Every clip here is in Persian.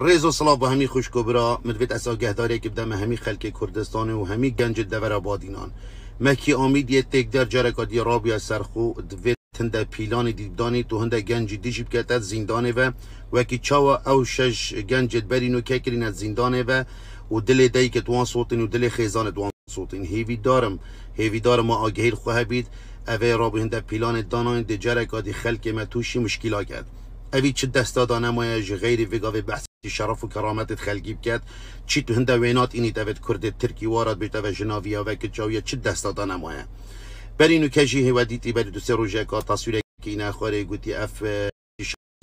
ریز و صلاح به همی خوشکوبرا مدوید اصلا گهداری که بدم همی خلک کردستان و همی گنج دور آبادینان مکی آمید یه تک در جرکادی رابیا سرخو دوید تنده پیلان دیدانی تو هنده گنج دیشی از زندانه و وکی چاوا او شش گنج و که از زندانه و و دل دایی که توان و دل خیزان توان صوتین هیوی دارم هیوی دارم آگهیر خواه بید اوه را پیلان دانان دی جرکادی خلک متوشی مشکیلا کرد اوی چه دستا دانه غیر وگاوی بحث شرف و کرامت خلقی بکت چی تو هنده وینات اینی دوید کرد ترکی وارد بیتا و ها و کچاویا چی دستادا نمایه بر اینو کجی هوا دیتی بری دو سه روژه که تصویر که این اخواره گوتی اف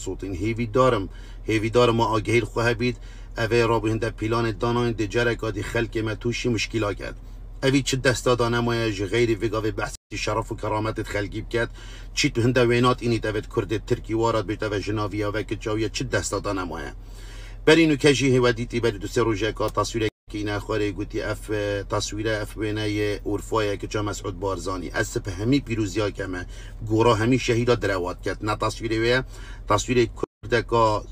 صوت این هیوی دارم هیوی دارم ما آگهیر خواه بید اوه را هنده پیلان دانان دی جرکا خلک خلق متوشی مشکلا کرد اوی چه دستا دا جی غیر وگاوی بحث شرف و کرامت خلقی بکت چی تو هنده وینات اینی دوید کرد ترکی وارد بیتا و ها و کچاویا چه دستا دا نمایه کجی هوا دیتی بری دو تصویره که کینا خوری گوتی اف تصویره اف بینای که چا مسعود بارزانی از پیروزی بیروزیا کمه گورا شهید شهیدا دروات کرد نه تصویره تصویر تصویر دکا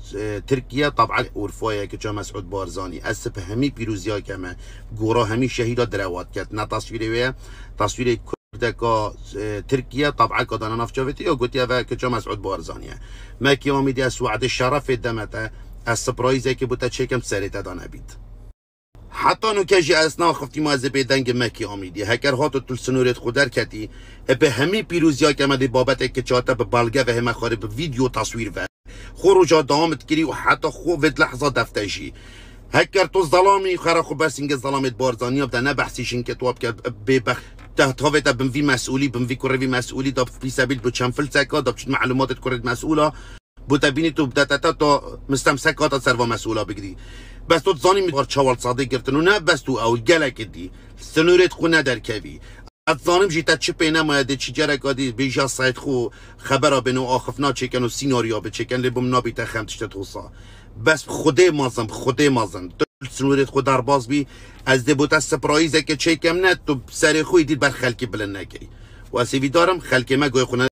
ترکیه طبعا اورفایه که چا مسعود بارزانی از همی پیروزی که کمه گورا همی شهیدا دروات کرد نه تصویر تصویر کردکا ترکیه طبعا که دانا نفچاویتی یا گوتی که چا مسعود بارزانیه مکی آمیدی از وعد شرف دمته از سپرایزی که بوده چکم سریت تدا نبید حتی نو که از نا خفتی ما از به دنگ مکی آمیدی هکر هاتو تل سنورت خودر کتی به همی پیروزی ها که مده بابت که چاته به بلگه و همه خاره به ویدیو تصویر و خورو جا دامت کری و حتی خو لحظه دفتشی هکر تو ظلامی خرا خوب بس اینگه ظلامت بارزانی ها نه بحثیش این که تو که ببخ تهتوفي تا بنفي مسؤولي بنفي كوريفي مسؤولي داب في سبيل بتشان فلتكا داب معلومات كوريد مسؤولة بو بوتبینی تو بدتتا تا مستم سکاتا سروا مسئولا بگیری بس تو زانی میدوار چوال صادق گرتن و نه بس تو او گله دی سنوریت خو نه در کوی از زانم جیتا چی پی چی چی جرک آدی بیجا سایت خو خبر بنو آخفنا چکن و سیناریا بچکن لبم نا تخم تشت توسا بس خوده مازم خوده مازم تو سنوریت خو در باز بی از بوتا سپرایزه که چکم نت تو سر خوی دید بر خلکی بلن نکی و دارم خلکی ما خونه